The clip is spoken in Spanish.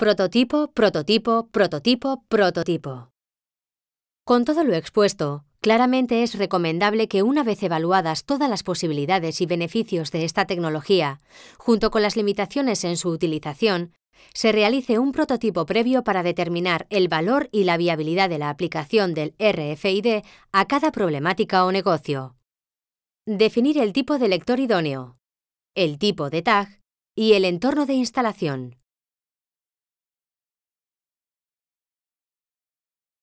Prototipo, prototipo, prototipo, prototipo. Con todo lo expuesto, claramente es recomendable que una vez evaluadas todas las posibilidades y beneficios de esta tecnología, junto con las limitaciones en su utilización, se realice un prototipo previo para determinar el valor y la viabilidad de la aplicación del RFID a cada problemática o negocio. Definir el tipo de lector idóneo, el tipo de tag y el entorno de instalación.